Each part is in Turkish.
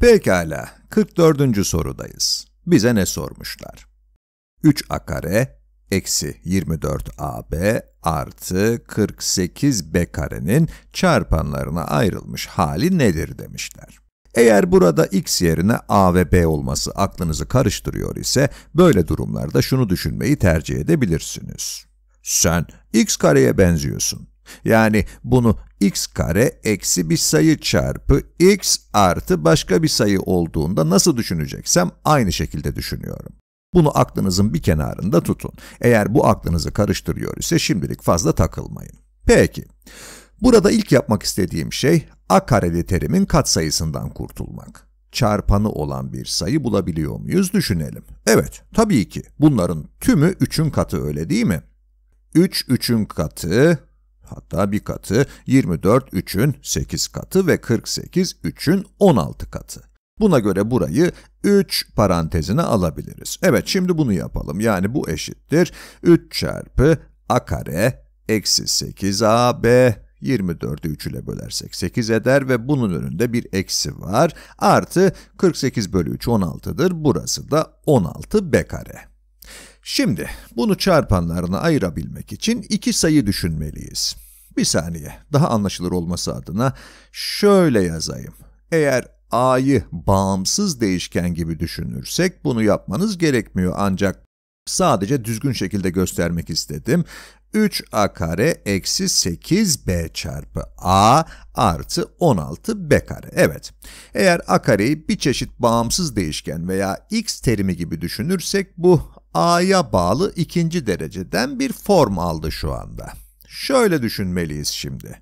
Pekala, 44. sorudayız. Bize ne sormuşlar? 3a kare eksi 24ab artı 48b karenin çarpanlarına ayrılmış hali nedir demişler. Eğer burada x yerine a ve b olması aklınızı karıştırıyor ise, böyle durumlarda şunu düşünmeyi tercih edebilirsiniz. Sen x kareye benziyorsun. Yani bunu x kare eksi bir sayı çarpı x artı başka bir sayı olduğunda nasıl düşüneceksem aynı şekilde düşünüyorum. Bunu aklınızın bir kenarında tutun. Eğer bu aklınızı karıştırıyor ise şimdilik fazla takılmayın. Peki, burada ilk yapmak istediğim şey a kareli terimin katsayısından kurtulmak. Çarpanı olan bir sayı bulabiliyor muyuz düşünelim. Evet, tabii ki bunların tümü 3'ün katı öyle değil mi? 3 3'ün katı, Hatta bir katı 24 3'ün 8 katı ve 48 3'ün 16 katı. Buna göre burayı 3 parantezine alabiliriz. Evet şimdi bunu yapalım. Yani bu eşittir 3 çarpı a kare eksi 8ab 24'ü 3 ile bölersek 8 eder ve bunun önünde bir eksi var. Artı 48 bölü 3 16'dır. Burası da 16b kare. Şimdi bunu çarpanlarına ayırabilmek için iki sayı düşünmeliyiz. Bir saniye, daha anlaşılır olması adına şöyle yazayım. Eğer a'yı bağımsız değişken gibi düşünürsek bunu yapmanız gerekmiyor ancak sadece düzgün şekilde göstermek istedim. 3a kare eksi 8b çarpı a artı 16b kare. Evet, eğer a kareyi bir çeşit bağımsız değişken veya x terimi gibi düşünürsek bu A'ya bağlı ikinci dereceden bir form aldı şu anda. Şöyle düşünmeliyiz şimdi.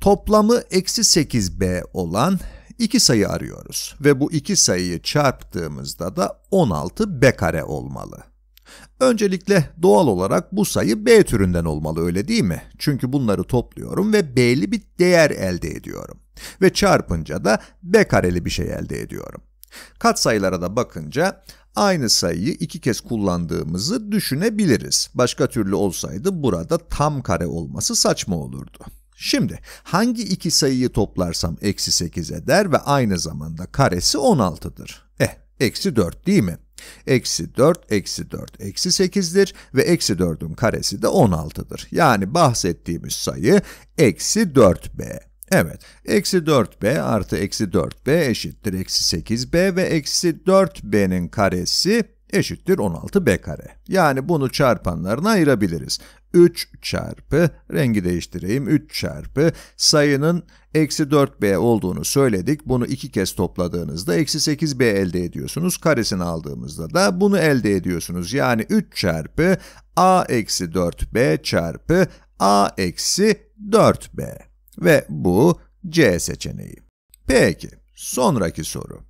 Toplamı eksi 8b olan iki sayı arıyoruz ve bu iki sayıyı çarptığımızda da 16b kare olmalı. Öncelikle doğal olarak bu sayı b türünden olmalı öyle değil mi? Çünkü bunları topluyorum ve b'li bir değer elde ediyorum. Ve çarpınca da b kareli bir şey elde ediyorum. Katsayılara da bakınca aynı sayıyı iki kez kullandığımızı düşünebiliriz. Başka türlü olsaydı burada tam kare olması saçma olurdu. Şimdi hangi iki sayıyı toplarsam eksi 8 eder ve aynı zamanda karesi 16'dır. Eh, eksi 4 değil mi? Eksi 4, eksi 4, eksi 8'dir ve eksi 4'ün karesi de 16'dır. Yani bahsettiğimiz sayı eksi 4b. Evet, eksi 4b artı eksi 4b eşittir eksi 8b ve eksi 4b'nin karesi eşittir 16b kare. Yani bunu çarpanlarına ayırabiliriz. 3 çarpı, rengi değiştireyim, 3 çarpı, sayının eksi 4b olduğunu söyledik. Bunu iki kez topladığınızda eksi 8b elde ediyorsunuz. Karesini aldığımızda da bunu elde ediyorsunuz. Yani 3 çarpı a eksi 4b çarpı a eksi 4b. Ve bu C seçeneği. Peki, sonraki soru.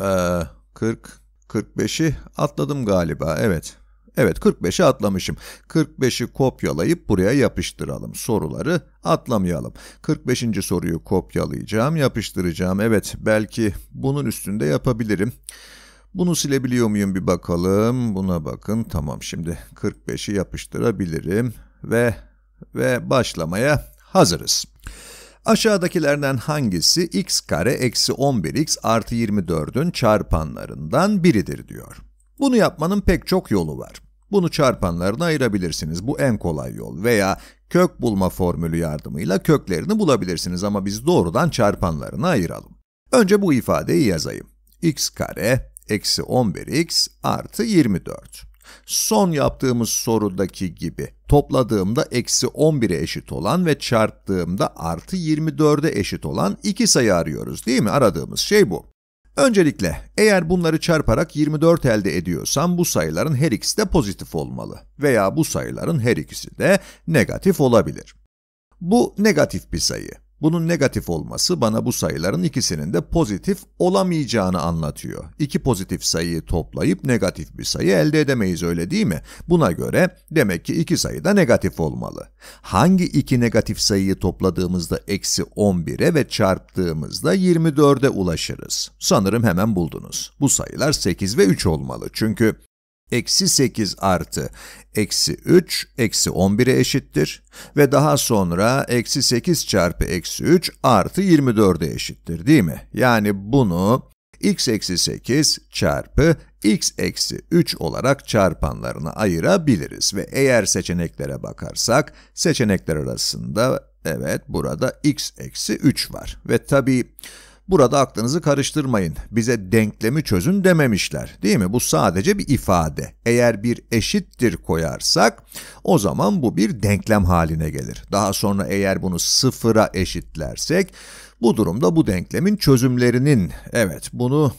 Ee, 40, 45'i atladım galiba, evet. Evet, 45'i atlamışım. 45'i kopyalayıp buraya yapıştıralım. Soruları atlamayalım. 45. soruyu kopyalayacağım, yapıştıracağım. Evet, belki bunun üstünde yapabilirim. Bunu silebiliyor muyum bir bakalım. Buna bakın. Tamam şimdi 45'i yapıştırabilirim ve ve başlamaya hazırız. Aşağıdakilerden hangisi x kare eksi 11x artı 24'ün çarpanlarından biridir diyor. Bunu yapmanın pek çok yolu var. Bunu çarpanlarına ayırabilirsiniz. Bu en kolay yol veya kök bulma formülü yardımıyla köklerini bulabilirsiniz ama biz doğrudan çarpanlarına ayıralım. Önce bu ifadeyi yazayım. x kare eksi 11x artı 24 son yaptığımız sorudaki gibi. Topladığımda eksi 11'e eşit olan ve çarptığımda artı 24'e eşit olan iki sayı arıyoruz değil mi? Aradığımız şey bu. Öncelikle eğer bunları çarparak 24 elde ediyorsam bu sayıların her ikisi de pozitif olmalı veya bu sayıların her ikisi de negatif olabilir. Bu negatif bir sayı. Bunun negatif olması bana bu sayıların ikisinin de pozitif olamayacağını anlatıyor. İki pozitif sayıyı toplayıp negatif bir sayı elde edemeyiz öyle değil mi? Buna göre demek ki iki sayı da negatif olmalı. Hangi iki negatif sayıyı topladığımızda eksi 11'e ve çarptığımızda 24'e ulaşırız? Sanırım hemen buldunuz. Bu sayılar 8 ve 3 olmalı çünkü eksi 8 artı eksi 3 eksi 11'e eşittir ve daha sonra eksi 8 çarpı eksi 3 artı 24'e eşittir değil mi? Yani bunu x eksi 8 çarpı x eksi 3 olarak çarpanlarına ayırabiliriz ve eğer seçeneklere bakarsak seçenekler arasında evet burada x eksi 3 var ve tabii Burada aklınızı karıştırmayın. Bize denklemi çözün dememişler. Değil mi? Bu sadece bir ifade. Eğer bir eşittir koyarsak o zaman bu bir denklem haline gelir. Daha sonra eğer bunu sıfıra eşitlersek bu durumda bu denklemin çözümlerinin evet bunu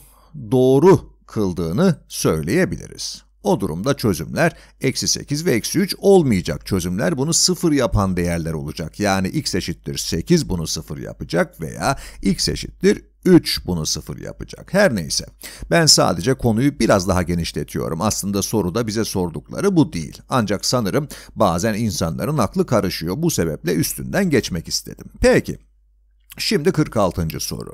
doğru kıldığını söyleyebiliriz. O durumda çözümler eksi 8 ve eksi 3 olmayacak. Çözümler bunu 0 yapan değerler olacak. Yani x eşittir 8 bunu 0 yapacak veya x eşittir 3 bunu 0 yapacak. Her neyse. Ben sadece konuyu biraz daha genişletiyorum. Aslında soruda bize sordukları bu değil. Ancak sanırım bazen insanların aklı karışıyor. Bu sebeple üstünden geçmek istedim. Peki. Şimdi 46. soru.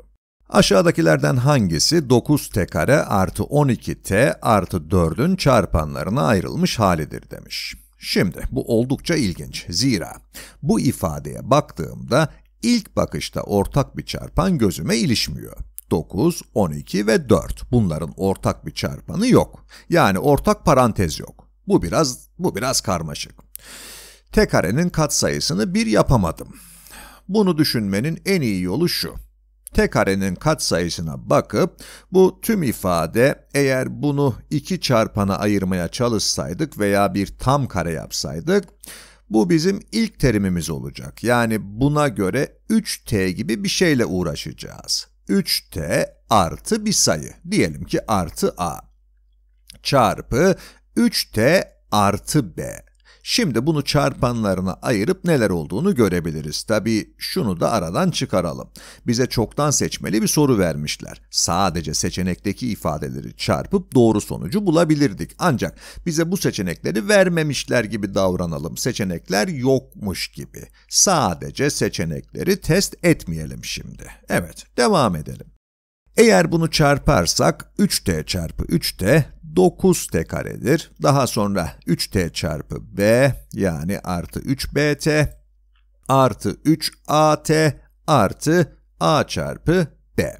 Aşağıdakilerden hangisi 9t kare artı 12t artı 4'ün çarpanlarına ayrılmış halidir demiş. Şimdi bu oldukça ilginç. Zira bu ifadeye baktığımda ilk bakışta ortak bir çarpan gözüme ilişmiyor. 9, 12 ve 4. Bunların ortak bir çarpanı yok. Yani ortak parantez yok. Bu biraz bu biraz karmaşık. T karenin katsayısını 1 yapamadım. Bunu düşünmenin en iyi yolu şu. T karenin katsayısına bakıp bu tüm ifade eğer bunu iki çarpana ayırmaya çalışsaydık veya bir tam kare yapsaydık bu bizim ilk terimimiz olacak. Yani buna göre 3t gibi bir şeyle uğraşacağız. 3t artı bir sayı. Diyelim ki artı a. Çarpı 3t artı b. Şimdi bunu çarpanlarına ayırıp neler olduğunu görebiliriz. Tabi şunu da aradan çıkaralım. Bize çoktan seçmeli bir soru vermişler. Sadece seçenekteki ifadeleri çarpıp doğru sonucu bulabilirdik. Ancak bize bu seçenekleri vermemişler gibi davranalım. Seçenekler yokmuş gibi. Sadece seçenekleri test etmeyelim şimdi. Evet, devam edelim. Eğer bunu çarparsak 3t çarpı 3t 9t karedir. Daha sonra 3t çarpı b yani artı 3bt artı 3at artı a çarpı b.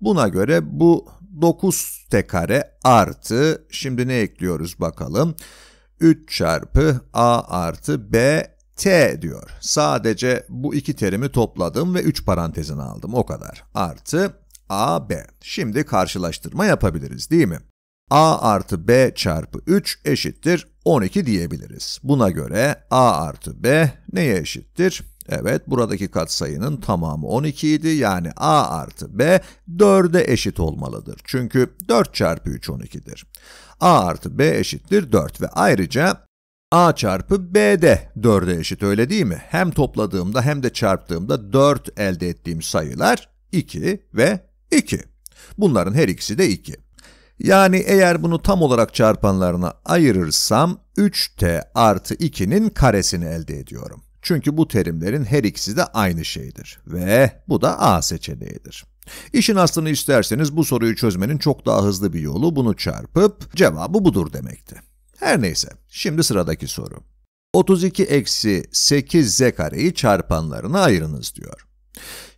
Buna göre bu 9t kare artı şimdi ne ekliyoruz bakalım. 3 çarpı a artı b t diyor. Sadece bu iki terimi topladım ve 3 parantezine aldım o kadar. Artı A, B. Şimdi karşılaştırma yapabiliriz değil mi? A artı B çarpı 3 eşittir 12 diyebiliriz. Buna göre A artı B neye eşittir? Evet, buradaki katsayının tamamı 12 idi. Yani a artı b 4'e eşit olmalıdır. Çünkü 4 çarpı 3 12'dir. a artı b eşittir 4 ve ayrıca a çarpı b de 4'e eşit öyle değil mi? Hem topladığımda hem de çarptığımda 4 elde ettiğim sayılar 2 ve 2. Bunların her ikisi de 2. Yani eğer bunu tam olarak çarpanlarına ayırırsam 3t artı 2'nin karesini elde ediyorum. Çünkü bu terimlerin her ikisi de aynı şeydir ve bu da A seçeneğidir. İşin aslını isterseniz bu soruyu çözmenin çok daha hızlı bir yolu bunu çarpıp cevabı budur demekti. Her neyse, şimdi sıradaki soru. 32 eksi 8z kareyi çarpanlarına ayırınız diyor.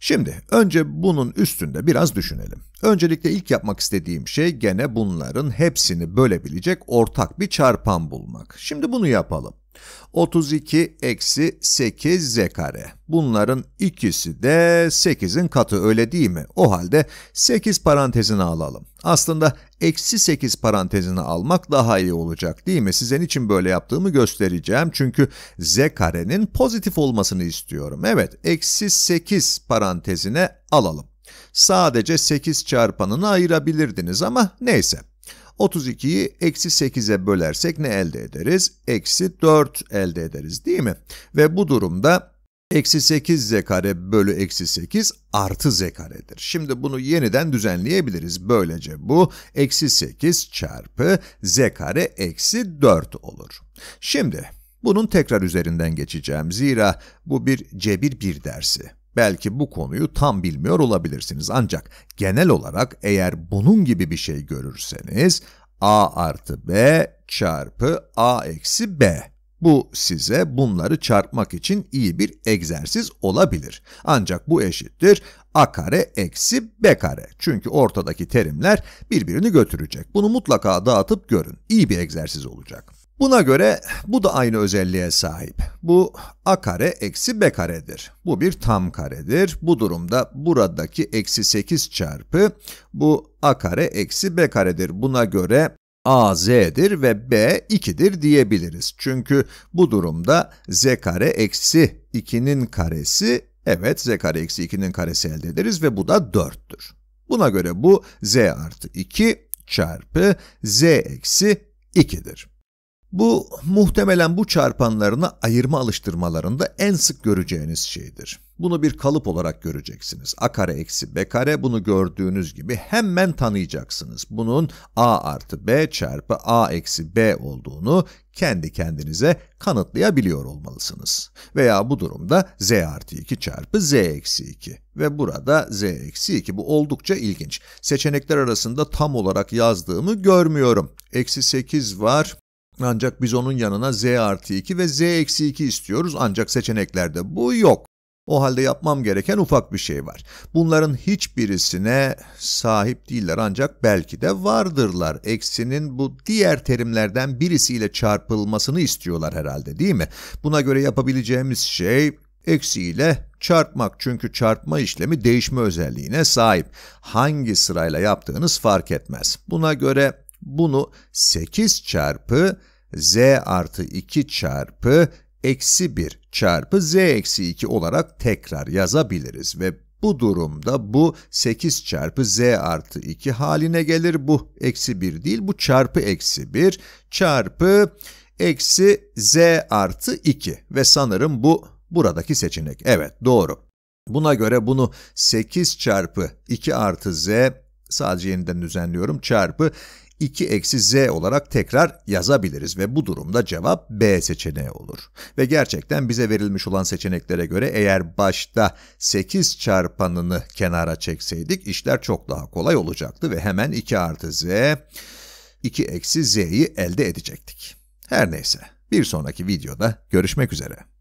Şimdi önce bunun üstünde biraz düşünelim. Öncelikle ilk yapmak istediğim şey gene bunların hepsini bölebilecek ortak bir çarpan bulmak. Şimdi bunu yapalım. 32 eksi 8z kare. Bunların ikisi de 8'in katı öyle değil mi? O halde 8 parantezini alalım. Aslında eksi 8 parantezini almak daha iyi olacak değil mi? Size niçin böyle yaptığımı göstereceğim. Çünkü z karenin pozitif olmasını istiyorum. Evet, eksi 8 parantezine alalım. Sadece 8 çarpanını ayırabilirdiniz ama neyse. 32'yi eksi 8'e bölersek ne elde ederiz? Eksi 4 elde ederiz değil mi? Ve bu durumda eksi 8 z kare bölü eksi 8 artı z karedir. Şimdi bunu yeniden düzenleyebiliriz. Böylece bu eksi 8 çarpı z kare eksi 4 olur. Şimdi bunun tekrar üzerinden geçeceğim. Zira bu bir cebir bir dersi. Belki bu konuyu tam bilmiyor olabilirsiniz ancak genel olarak eğer bunun gibi bir şey görürseniz a artı b çarpı a eksi b. Bu size bunları çarpmak için iyi bir egzersiz olabilir. Ancak bu eşittir a kare eksi b kare. Çünkü ortadaki terimler birbirini götürecek. Bunu mutlaka dağıtıp görün. İyi bir egzersiz olacak. Buna göre bu da aynı özelliğe sahip. Bu a kare eksi b karedir. Bu bir tam karedir. Bu durumda buradaki eksi 8 çarpı bu a kare eksi b karedir. Buna göre a z'dir ve b 2'dir diyebiliriz. Çünkü bu durumda z kare eksi 2'nin karesi, evet z kare eksi 2'nin karesi elde ederiz ve bu da 4'tür. Buna göre bu z artı 2 çarpı z eksi 2'dir. Bu muhtemelen bu çarpanlarına ayırma alıştırmalarında en sık göreceğiniz şeydir. Bunu bir kalıp olarak göreceksiniz. A kare eksi B kare bunu gördüğünüz gibi hemen tanıyacaksınız. Bunun A artı B çarpı A eksi B olduğunu kendi kendinize kanıtlayabiliyor olmalısınız. Veya bu durumda z artı 2 çarpı z eksi 2 ve burada z eksi 2 bu oldukça ilginç. Seçenekler arasında tam olarak yazdığımı görmüyorum. Eksi 8 var, ancak biz onun yanına z artı 2 ve z eksi 2 istiyoruz ancak seçeneklerde bu yok. O halde yapmam gereken ufak bir şey var. Bunların hiçbirisine sahip değiller ancak belki de vardırlar. Eksinin bu diğer terimlerden birisiyle çarpılmasını istiyorlar herhalde değil mi? Buna göre yapabileceğimiz şey eksiyle çarpmak çünkü çarpma işlemi değişme özelliğine sahip. Hangi sırayla yaptığınız fark etmez. Buna göre bunu 8 çarpı z artı 2 çarpı eksi 1 çarpı z eksi 2 olarak tekrar yazabiliriz ve bu durumda bu 8 çarpı z artı 2 haline gelir. Bu eksi 1 değil, bu çarpı eksi 1 çarpı eksi z artı 2 ve sanırım bu buradaki seçenek. Evet doğru. Buna göre bunu 8 çarpı 2 artı z sadece yeniden düzenliyorum çarpı 2-z olarak tekrar yazabiliriz ve bu durumda cevap B seçeneği olur. Ve gerçekten bize verilmiş olan seçeneklere göre eğer başta 8 çarpanını kenara çekseydik işler çok daha kolay olacaktı ve hemen 2 artı z, 2 eksi z'yi elde edecektik. Her neyse, bir sonraki videoda görüşmek üzere.